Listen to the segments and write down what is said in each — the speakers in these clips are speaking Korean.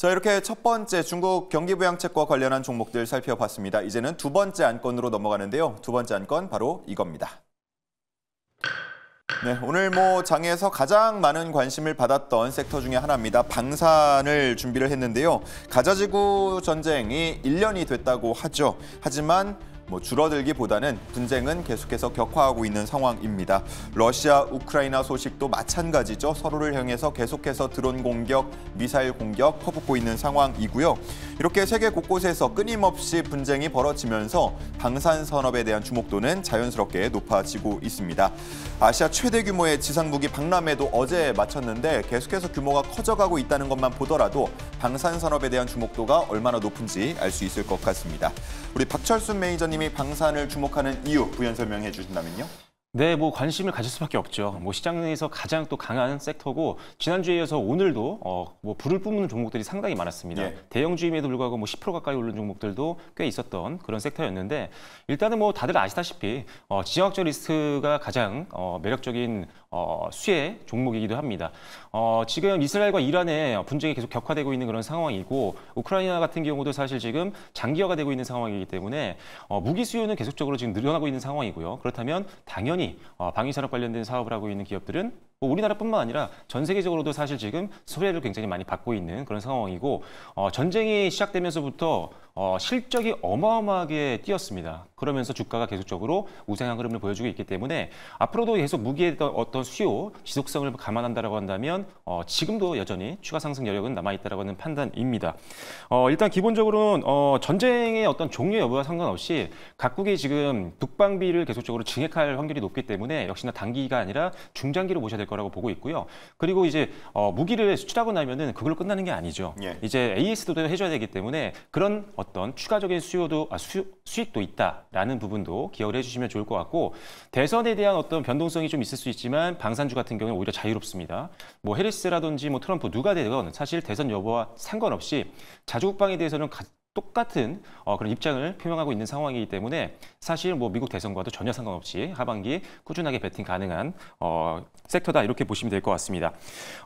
자 이렇게 첫 번째 중국 경기부양책과 관련한 종목들 살펴봤습니다. 이제는 두 번째 안건으로 넘어가는데요. 두 번째 안건 바로 이겁니다. 네, 오늘 뭐 장에서 가장 많은 관심을 받았던 섹터 중의 하나입니다. 방산을 준비를 했는데요. 가자지구 전쟁이 1년이 됐다고 하죠. 하지만 뭐 줄어들기보다는 분쟁은 계속해서 격화하고 있는 상황입니다. 러시아 우크라이나 소식도 마찬가지죠. 서로를 향해서 계속해서 드론 공격, 미사일 공격 퍼붓고 있는 상황이고요. 이렇게 세계 곳곳에서 끊임없이 분쟁이 벌어지면서 방산 산업에 대한 주목도는 자연스럽게 높아지고 있습니다. 아시아 최대 규모의 지상 무기 박람회도 어제 마쳤는데 계속해서 규모가 커져가고 있다는 것만 보더라도 방산 산업에 대한 주목도가 얼마나 높은지 알 수 있을 것 같습니다. 우리 박철순 매니저님 시장이 방산을 주목하는 이유 부연 설명해 주신다면요? 네, 뭐 관심을 가질 수밖에 없죠. 뭐 시장에서 가장 또 강한 섹터고 지난주에 이어서 오늘도 어, 뭐 불을 뿜는 종목들이 상당히 많았습니다. 예. 대형주임에도 불구하고 뭐 10% 가까이 오른 종목들도 꽤 있었던 그런 섹터였는데 일단은 뭐 다들 아시다시피 어, 지정학적 리스트가 가장 어, 매력적인 어, 수혜 종목이기도 합니다. 어, 지금 이스라엘과 이란의 분쟁이 계속 격화되고 있는 그런 상황이고 우크라이나 같은 경우도 사실 지금 장기화가 되고 있는 상황이기 때문에 어, 무기 수요는 계속적으로 지금 늘어나고 있는 상황이고요. 그렇다면 당연히 어, 방위산업 관련된 사업을 하고 있는 기업들은 뭐 우리나라뿐만 아니라 전 세계적으로도 사실 지금 소외를 굉장히 많이 받고 있는 그런 상황이고 어, 전쟁이 시작되면서부터 어, 실적이 어마어마하게 뛰었습니다. 그러면서 주가가 계속적으로 우상향 흐름을 보여주고 있기 때문에 앞으로도 계속 무기의 어떤 수요, 지속성을 감안한다라고 한다면 어, 지금도 여전히 추가 상승 여력은 남아있다라고 하는 판단입니다. 어, 일단 기본적으로는 어, 전쟁의 어떤 종류 여부와 상관없이 각국이 지금 북방비를 계속적으로 증액할 확률이 높기 때문에 역시나 단기가 아니라 중장기로 보셔야 될 거라고 보고 있고요. 그리고 이제 어, 무기를 수출하고 나면은 그걸로 끝나는 게 아니죠. 예. 이제 AS도 해줘야 되기 때문에 그런 어떤 어떤 추가적인 수요도 아, 수, 수익도 있다라는 부분도 기억을 해주시면 좋을 것 같고 대선에 대한 어떤 변동성이 좀 있을 수 있지만 방산주 같은 경우는 오히려 자유롭습니다. 뭐 해리스라든지 뭐 트럼프 누가 되든 사실 대선 여부와 상관없이 자주국방에 대해서는 가, 똑같은 어, 그런 입장을 표명하고 있는 상황이기 때문에 사실 뭐 미국 대선과도 전혀 상관없이 하반기 꾸준하게 베팅 가능한 어, 섹터다 이렇게 보시면 될 것 같습니다.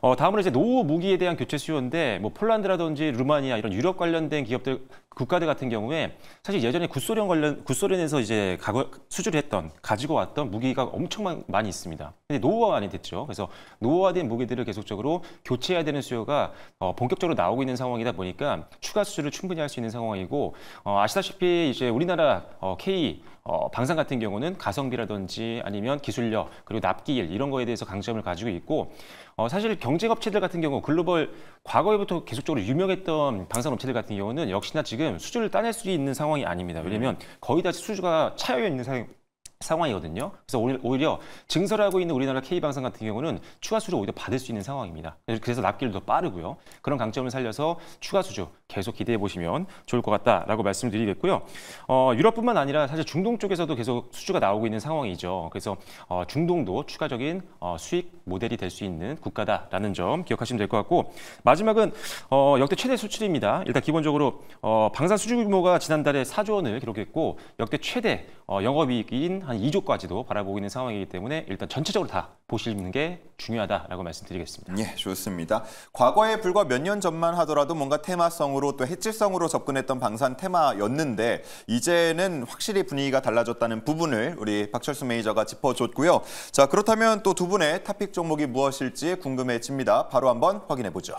어, 다음으로 이제 노후 무기에 대한 교체 수요인데 뭐 폴란드라든지 루마니아 이런 유럽 관련된 기업들 국가들 같은 경우에 사실 예전에 구소련 관련 구소련에서 이제 가거, 수주를 했던 가지고 왔던 무기가 엄청 많이 있습니다. 근데 노후화 가이 됐죠. 그래서 노후화된 무기들을 계속적으로 교체해야 되는 수요가 어, 본격적으로 나오고 있는 상황이다 보니까 추가 수주를 충분히 할 수 있는 상황이고 어, 아시다시피 이제 우리나라 어, K 어, 방산 같은 경우는 가성비라든지 아니면 기술력 그리고 납기일 이런 거에 대해서 강점을 가지고 있고 어, 사실 경쟁업체들 같은 경우 글로벌 과거에부터 계속적으로 유명했던 방산업체들 같은 경우는 역시나 지금 수주를 따낼 수 있는 상황이 아닙니다. 왜냐하면 음. 거의 다 수주가 차여 있는 상황 입니다 상황이거든요. 그래서 오히려, 증설하고 있는 우리나라 k 방송 같은 경우는 추가 수주 오히려 받을 수 있는 상황입니다. 그래서 납기를더 빠르고요. 그런 강점을 살려서 추가 수주 계속 기대해 보시면 좋을 것 같다라고 말씀드리겠고요. 어, 유럽뿐만 아니라 사실 중동 쪽에서도 계속 수주가 나오고 있는 상황이죠. 그래서 어, 중동도 추가적인 어, 수익 모델이 될 수 있는 국가다라는 점 기억하시면 될 것 같고 마지막은 어, 역대 최대 수출입니다. 일단 기본적으로 어, 방산 수주 규모가 지난달에 4조 원을 기록했고 역대 최대 어, 영업이익인 한한 2조까지도 바라보고 있는 상황이기 때문에 일단 전체적으로 다 보시는 게 중요하다라고 말씀드리겠습니다. 예, 좋습니다. 과거에 불과 몇 년 전만 하더라도 뭔가 테마성으로 또 해질성으로 접근했던 방산 테마였는데 이제는 확실히 분위기가 달라졌다는 부분을 우리 박철수 매니저가 짚어줬고요. 자, 그렇다면 또 두 분의 탑픽 종목이 무엇일지 궁금해집니다. 바로 한번 확인해 보죠.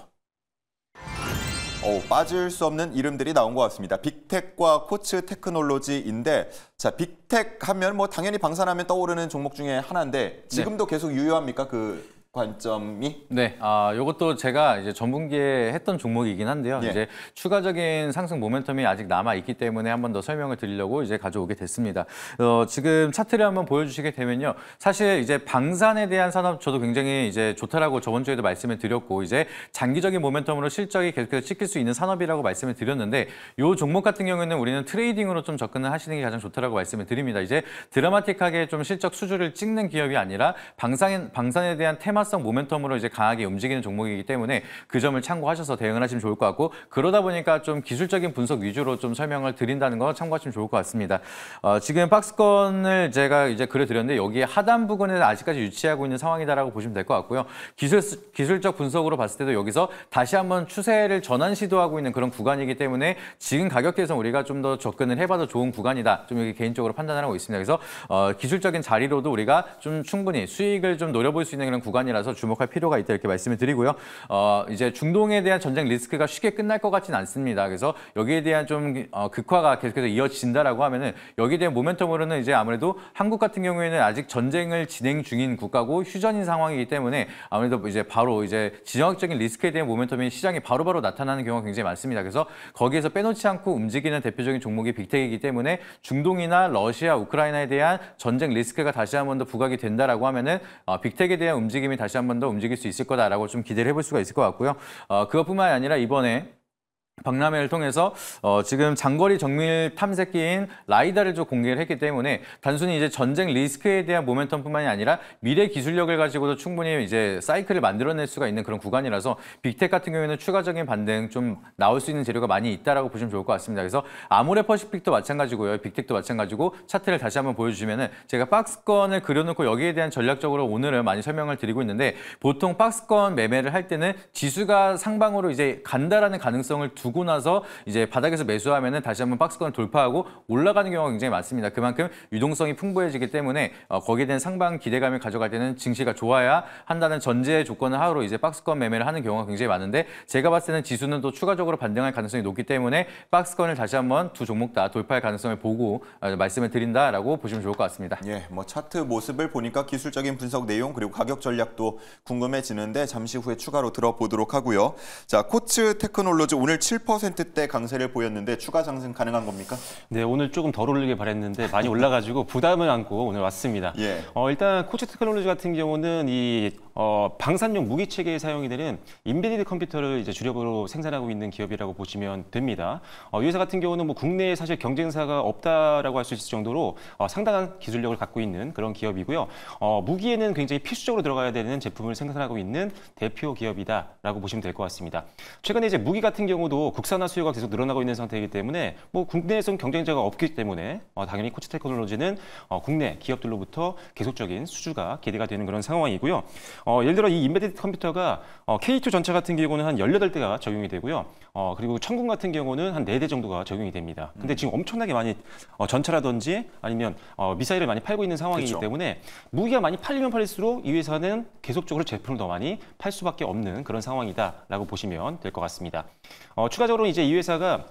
어, 빠질 수 없는 이름들이 나온 것 같습니다. 빅텍과 코츠 테크놀로지인데 자 빅텍 하면 뭐 당연히 방산하면 떠오르는 종목 중에 하나인데 지금도 네. 계속 유효합니까 그 관점이? 네, 아, 이것도 제가 이제 전분기에 했던 종목이긴 한데요. 예. 이제 추가적인 상승 모멘텀이 아직 남아 있기 때문에 한 번 더 설명을 드리려고 이제 가져오게 됐습니다. 어, 지금 차트를 한번 보여주시게 되면요, 사실 이제 방산에 대한 산업 저도 굉장히 이제 좋다라고 저번 주에도 말씀을 드렸고 이제 장기적인 모멘텀으로 실적이 계속해서 찍힐 수 있는 산업이라고 말씀을 드렸는데 이 종목 같은 경우에는 우리는 트레이딩으로 좀 접근을 하시는 게 가장 좋다라고 말씀을 드립니다. 이제 드라마틱하게 좀 실적 수주를 찍는 기업이 아니라 방산 방산에 대한 테마 상하성 모멘텀으로 이제 강하게 움직이는 종목이기 때문에 그 점을 참고하셔서 대응을 하시면 좋을 것 같고 그러다 보니까 좀 기술적인 분석 위주로 좀 설명을 드린다는 거 참고하시면 좋을 것 같습니다. 어, 지금 박스권을 제가 이제 그려드렸는데 여기 하단 부분에 아직까지 유치하고 있는 상황이다라고 보시면 될 것 같고요. 기술, 기술적 분석으로 봤을 때도 여기서 다시 한번 추세를 전환 시도하고 있는 그런 구간이기 때문에 지금 가격대에서 우리가 좀 더 접근을 해봐도 좋은 구간이다. 좀 여기 개인적으로 판단을 하고 있습니다. 그래서 어, 기술적인 자리로도 우리가 좀 충분히 수익을 좀 노려볼 수 있는 그런 구간이라 상황이라서 주목할 필요가 있다 이렇게 말씀을 드리고요. 어, 이제 중동에 대한 전쟁 리스크가 쉽게 끝날 것같지는 않습니다. 그래서 여기에 대한 좀 어, 극화가 계속해서 이어진다라고 하면은 여기에 대한 모멘텀으로는 이제 아무래도 한국 같은 경우에는 아직 전쟁을 진행 중인 국가고 휴전인 상황이기 때문에 아무래도 이제 바로 이제 지정학적인 리스크에 대한 모멘텀이 시장에 바로바로 나타나는 경우가 굉장히 많습니다. 그래서 거기에서 빼놓지 않고 움직이는 대표적인 종목이 빅텍이기 때문에 중동이나 러시아, 우크라이나에 대한 전쟁 리스크가 다시 한 번 더 부각이 된다라고 하면은 어, 빅텍에 대한 움직임이 다시 한 번 더 움직일 수 있을 거다라고 좀 기대를 해볼 수가 있을 것 같고요. 어, 그것뿐만 아니라 이번에 박람회를 통해서 어, 지금 장거리 정밀 탐색기인 라이다를 좀 공개를 했기 때문에 단순히 이제 전쟁 리스크에 대한 모멘텀뿐만이 아니라 미래 기술력을 가지고도 충분히 이제 사이클을 만들어낼 수가 있는 그런 구간이라서 빅텍 같은 경우에는 추가적인 반등 좀 나올 수 있는 재료가 많이 있다라고 보시면 좋을 것 같습니다. 그래서 아모레퍼시픽도 마찬가지고요, 빅텍도 마찬가지고 차트를 다시 한번 보여주시면은 제가 박스권을 그려놓고 여기에 대한 전략적으로 오늘은 많이 설명을 드리고 있는데 보통 박스권 매매를 할 때는 지수가 상방으로 이제 간다라는 가능성을 두 두고 나서 이제 바닥에서 매수하면은 다시 한번 박스권을 돌파하고 올라가는 경우가 굉장히 많습니다. 그만큼 유동성이 풍부해지기 때문에 어, 거기에 대한 상방 기대감을 가져갈 때는 증시가 좋아야 한다는 전제 조건을 하로 이제 박스권 매매를 하는 경우가 굉장히 많은데 제가 봤을 때는 지수는 또 추가적으로 반등할 가능성이 높기 때문에 박스권을 다시 한번 두 종목 다 돌파할 가능성을 보고 어, 말씀을 드린다라고 보시면 좋을 것 같습니다. 예, 뭐 차트 모습을 보니까 기술적인 분석 내용 그리고 가격 전략도 궁금해지는데 잠시 후에 추가로 들어보도록 하고요. 자, 코츠 테크놀로지 오늘 7 7%대 강세를 보였는데 추가 상승 가능한 겁니까? 네, 오늘 조금 덜 오르길 바랬는데 많이 올라가지고 부담을 안고 오늘 왔습니다. 예. 어, 일단 코치 테크놀로지 같은 경우는 이 어, 방산용 무기 체계에 사용이 되는 인베디드 컴퓨터를 이제 주력으로 생산하고 있는 기업이라고 보시면 됩니다. 어, 이 회사 같은 경우는 뭐 국내에 사실 경쟁사가 없다라고 할 수 있을 정도로 어, 상당한 기술력을 갖고 있는 그런 기업이고요. 어, 무기에는 굉장히 필수적으로 들어가야 되는 제품을 생산하고 있는 대표 기업이다라고 보시면 될 것 같습니다. 최근에 이제 무기 같은 경우도 국산화 수요가 계속 늘어나고 있는 상태이기 때문에 뭐 국내에선 경쟁자가 없기 때문에 어, 당연히 코치 테크놀로지는 어, 국내 기업들로부터 계속적인 수주가 기대가 되는 그런 상황이고요. 어, 예를 들어 이 인베디드 컴퓨터가 어, K2 전차 같은 경우는 한 18대가 적용이 되고요. 어, 그리고 천궁 같은 경우는 한 4대 정도가 적용이 됩니다. 근데 음. 지금 엄청나게 많이 어, 전차라든지 아니면 어, 미사일을 많이 팔고 있는 상황이기 그렇 때문에 무기가 많이 팔리면 팔릴수록 이 회사는 계속적으로 제품을 더 많이 팔 수밖에 없는 그런 상황이다라고 보시면 될 것 같습니다. 어, 추가적으로 이제 이 회사가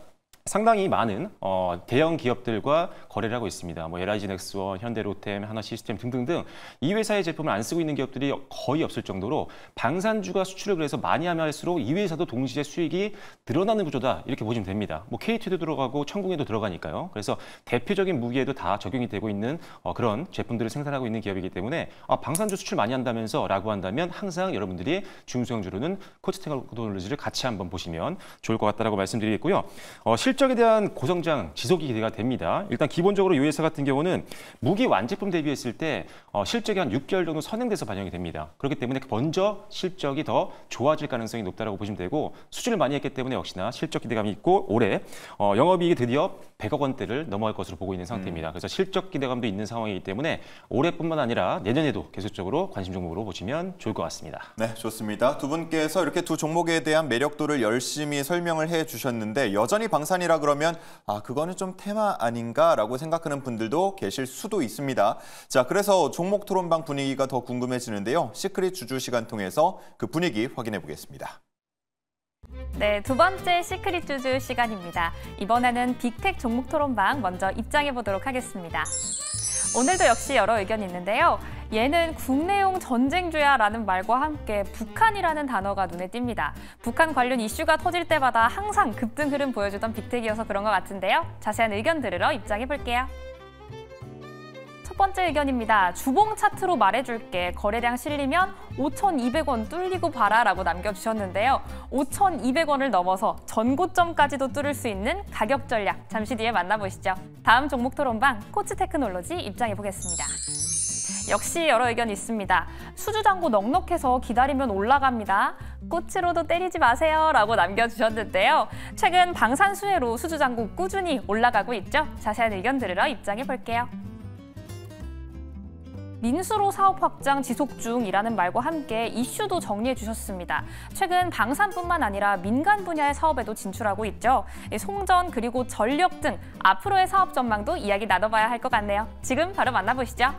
상당히 많은 어, 대형 기업들과 거래를 하고 있습니다. 뭐 LIG 넥스원, 현대로템, 하나시스템 등등등 이 회사의 제품을 안 쓰고 있는 기업들이 거의 없을 정도로 방산주가 수출을 그래서 많이 하면 할수록 이 회사도 동시에 수익이 늘어나는 구조다 이렇게 보시면 됩니다. 뭐 KT도 들어가고 천궁에도 들어가니까요. 그래서 대표적인 무기에도 다 적용이 되고 있는 어, 그런 제품들을 생산하고 있는 기업이기 때문에 아, 방산주 수출 많이 한다면서라고 한다면 항상 여러분들이 중소형주로는 코스테크놀로지를 같이 한번 보시면 좋을 것같다라 말씀드리겠고요. 어, 실 실적에 대한 고성장 지속이 기대가 됩니다. 일단 기본적으로 이 회사 같은 경우는 무기 완제품 대비했을 때 어, 실적이 한 6개월 정도 선행돼서 반영이 됩니다. 그렇기 때문에 먼저 실적이 더 좋아질 가능성이 높다고 보시면 되고 수준을 많이 했기 때문에 역시나 실적 기대감이 있고 올해 어, 영업이익이 드디어 100억 원대를 넘어갈 것으로 보고 있는 상태입니다. 음. 그래서 실적 기대감도 있는 상황이기 때문에 올해뿐만 아니라 내년에도 계속적으로 관심 종목으로 보시면 좋을 것 같습니다. 네, 좋습니다. 두 분께서 이렇게 두 종목에 대한 매력도를 열심히 설명을 해주셨는데 여전히 방산이 패션이라 그러면 아 그거는 좀 테마 아닌가라고 생각하는 분들도 계실 수도 있습니다. 자 그래서 종목 토론방 분위기가 더 궁금해지는데요. 시크릿 주주 시간 통해서 그 분위기 확인해 보겠습니다. 네, 두 번째 시크릿 주주 시간입니다. 이번에는 빅텍 종목 토론방 먼저 입장해 보도록 하겠습니다. 오늘도 역시 여러 의견이 있는데요. 얘는 국내용 전쟁주야라는 말과 함께 북한이라는 단어가 눈에 띕니다. 북한 관련 이슈가 터질 때마다 항상 급등 흐름 보여주던 빅텍이어서 그런 것 같은데요. 자세한 의견 들으러 입장해볼게요. 첫 번째 의견입니다. 주봉 차트로 말해줄게. 거래량 실리면 5,200원 뚫리고 봐라 라고 남겨주셨는데요. 5,200원을 넘어서 전고점까지도 뚫을 수 있는 가격 전략 잠시 뒤에 만나보시죠. 다음 종목 토론방 코치 테크놀로지 입장해보겠습니다. 역시 여러 의견 있습니다. 수주장고 넉넉해서 기다리면 올라갑니다. 꽃으로도 때리지 마세요 라고 남겨주셨는데요. 최근 방산수혜로 수주장고 꾸준히 올라가고 있죠. 자세한 의견 들으러 입장해 볼게요. 민수로 사업 확장 지속 중이라는 말과 함께 이슈도 정리해 주셨습니다. 최근 방산뿐만 아니라 민간 분야의 사업에도 진출하고 있죠. 송전 그리고 전력 등 앞으로의 사업 전망도 이야기 나눠봐야 할 것 같네요. 지금 바로 만나보시죠.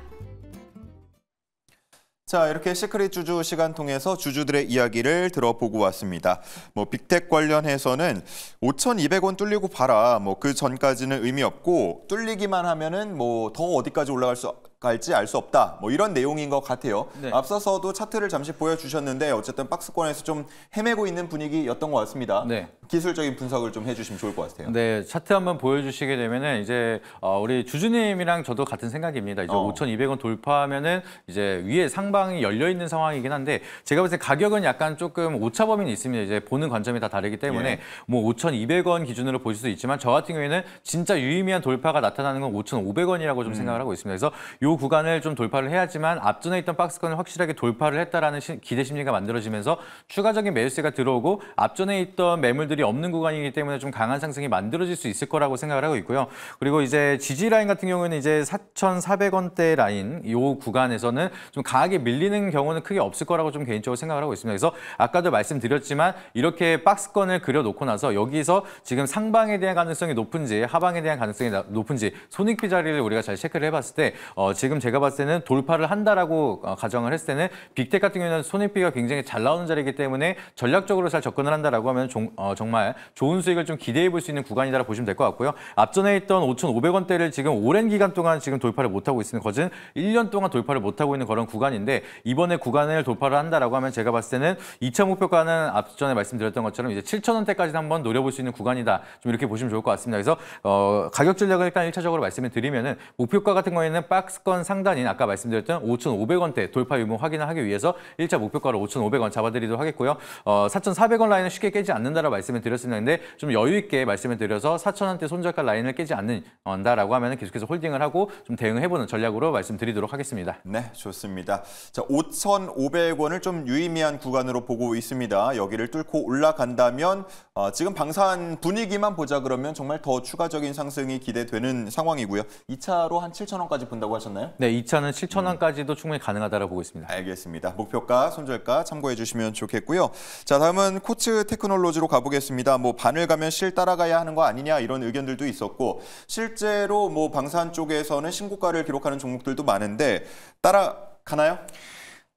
자, 이렇게 시크릿 주주 시간 통해서 주주들의 이야기를 들어보고 왔습니다. 뭐 빅텍 관련해서는 5,200원 뚫리고 봐라. 뭐 그 전까지는 의미 없고 뚫리기만 하면은 뭐 더 어디까지 올라갈 수 갈지 알 수 없다. 뭐 이런 내용인 것 같아요. 네. 앞서서도 차트를 잠시 보여주셨는데 어쨌든 박스권에서 좀 헤매고 있는 분위기였던 것 같습니다. 네. 기술적인 분석을 좀 해주시면 좋을 것 같아요. 네, 차트 한번 보여주시게 되면은 이제 어, 우리 주주님이랑 저도 같은 생각입니다. 이제 어. 5,200원 돌파하면은 이제 위에 상방이 열려 있는 상황이긴 한데 제가 볼 때 가격은 약간 조금 오차범위는 있습니다. 이제 보는 관점이 다 다르기 때문에 예. 뭐 5,200원 기준으로 보실 수 있지만 저 같은 경우에는 진짜 유의미한 돌파가 나타나는 건 5,500원이라고 좀 음. 생각을 하고 있습니다. 그래서 요 구간을 좀 돌파를 해야지만 앞전에 있던 박스권을 확실하게 돌파를 했다라는 시, 기대 심리가 만들어지면서 추가적인 매수세가 들어오고 앞전에 있던 매물들이 없는 구간이기 때문에 좀 강한 상승이 만들어질 수 있을 거라고 생각을 하고 있고요. 그리고 이제 지지 라인 같은 경우에는 이제 4,400원대 라인 이 구간에서는 좀 강하게 밀리는 경우는 크게 없을 거라고 좀 개인적으로 생각을 하고 있습니다. 그래서 아까도 말씀드렸지만 이렇게 박스권을 그려놓고 나서 여기서 지금 상방에 대한 가능성이 높은지 하방에 대한 가능성이 높은지 손익비 자리를 우리가 잘 체크를 해봤을 때 어, 지금 제가 봤을 때는 돌파를 한다라고 어, 가정을 했을 때는 빅텍 같은 경우는 에 손익비가 굉장히 잘 나오는 자리이기 때문에 전략적으로 잘 접근을 한다라고 하면 종, 어, 정말 좋은 수익을 좀 기대해 볼 수 있는 구간이라고 다 보시면 될 것 같고요. 앞전에 있던 5,500원대를 지금 오랜 기간 동안 지금 돌파를 못하고 있는 것은 1년 동안 돌파를 못하고 있는 그런 구간인데 이번에 구간을 돌파를 한다라고 하면 제가 봤을 때는 2차 목표가는 앞전에 말씀드렸던 것처럼 이제 7,000원대까지 는 한번 노려볼 수 있는 구간이다. 좀 이렇게 보시면 좋을 것 같습니다. 그래서 어, 가격 전략을 일단 1차적으로 말씀을 드리면은 목표가 같은 경우에는 박스 사건 상단인 아까 말씀드렸던 5,500원대 돌파 유무 확인을 하기 위해서 1차 목표가로 5,500원 잡아드리도록 하겠고요. 어, 4,400원 라인은 쉽게 깨지 않는다라고 말씀을 드렸었는데 좀 여유 있게 말씀을 드려서 4,000원대 손절가 라인을 깨지 않는다라고 하면 계속해서 홀딩을 하고 좀 대응해보는 전략으로 말씀드리도록 하겠습니다. 네, 좋습니다. 자, 5,500원을 좀 유의미한 구간으로 보고 있습니다. 여기를 뚫고 올라간다면 어, 지금 방산 분위기만 보자 그러면 정말 더 추가적인 상승이 기대되는 상황이고요. 2차로 한 7,000원까지 본다고 하셨는데 나왔나요? 네, 2차는 7,000원까지도 음. 충분히 가능하다고 보고 있습니다. 알겠습니다. 목표가, 손절가 참고해 주시면 좋겠고요. 자, 다음은 코츠 테크놀로지로 가보겠습니다. 뭐 반을 가면 실 따라가야 하는 거 아니냐 이런 의견들도 있었고 실제로 뭐 방산 쪽에서는 신고가를 기록하는 종목들도 많은데 따라가나요?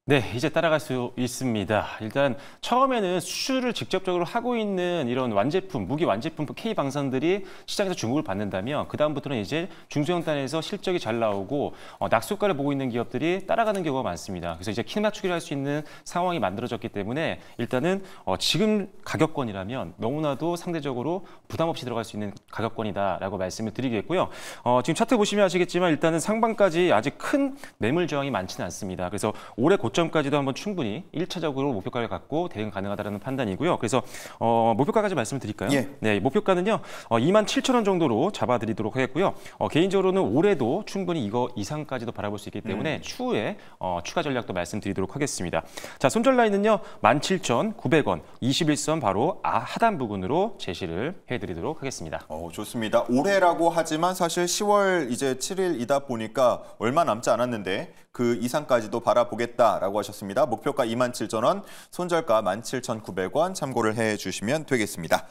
네, 이제 따라갈 수 있습니다. 일단 처음에는 수출을 직접적으로 하고 있는 이런 완제품, 무기 완제품 K 방산들이 시장에서 주목을 받는다면 그 다음부터는 이제 중소형단에서 실적이 잘 나오고 어, 낙수가를 보고 있는 기업들이 따라가는 경우가 많습니다. 그래서 이제 키 맞추기를 할 수 있는 상황이 만들어졌기 때문에 일단은 어, 지금 가격권이라면 너무나도 상대적으로 부담 없이 들어갈 수 있는 가격권이다라고 말씀을 드리겠고요. 어, 지금 차트 보시면 아시겠지만 일단은 상반까지 아직 큰 매물 저항이 많지는 않습니다. 그래서 올해 고점 저점까지도 한번 충분히 1차적으로 목표가를 갖고 대응 가능하다는 판단이고요. 그래서 어, 목표가까지 말씀드릴까요? 예. 네, 목표가는요. 어, 2만 7천 원 정도로 잡아드리도록 하겠고요. 어, 개인적으로는 올해도 충분히 이거 이상까지도 바라볼 수 있기 때문에 음. 추후에 어, 추가 전략도 말씀드리도록 하겠습니다. 자, 손절 라인은요. 17,900원 21선 바로 아, 하단 부분으로 제시를 해드리도록 하겠습니다. 어, 좋습니다. 올해라고 하지만 사실 10월 이제 7일이다 보니까 얼마 남지 않았는데 그 이상까지도 바라보겠다. 라고 하셨습니다. 목표가 27,000원, 손절가 17,900원 참고를 해주시면 되겠습니다.